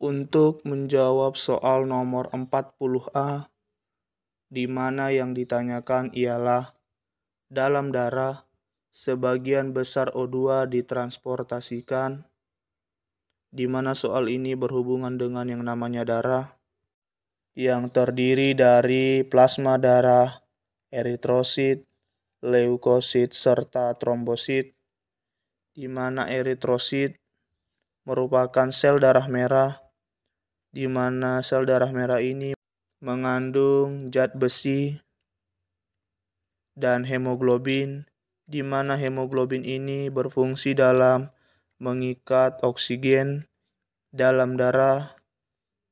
untuk menjawab soal nomor 40A di mana yang ditanyakan ialah dalam darah sebagian besar O2 ditransportasikan di mana soal ini berhubungan dengan yang namanya darah yang terdiri dari plasma darah, eritrosit, leukosit, serta trombosit, di mana eritrosit merupakan sel darah merah di mana sel darah merah ini mengandung zat besi dan hemoglobin, di mana hemoglobin ini berfungsi dalam mengikat oksigen dalam darah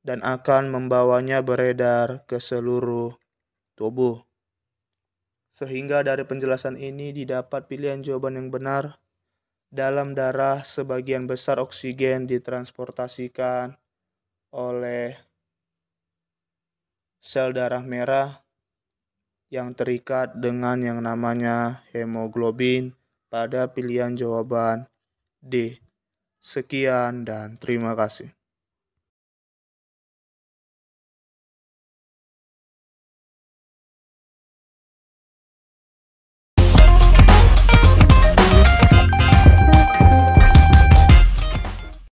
dan akan membawanya beredar ke seluruh tubuh. Sehingga dari penjelasan ini didapat pilihan jawaban yang benar. Dalam darah, sebagian besar oksigen ditransportasikan oleh sel darah merah yang terikat dengan yang namanya hemoglobin pada pilihan jawaban D. Sekian dan terima kasih.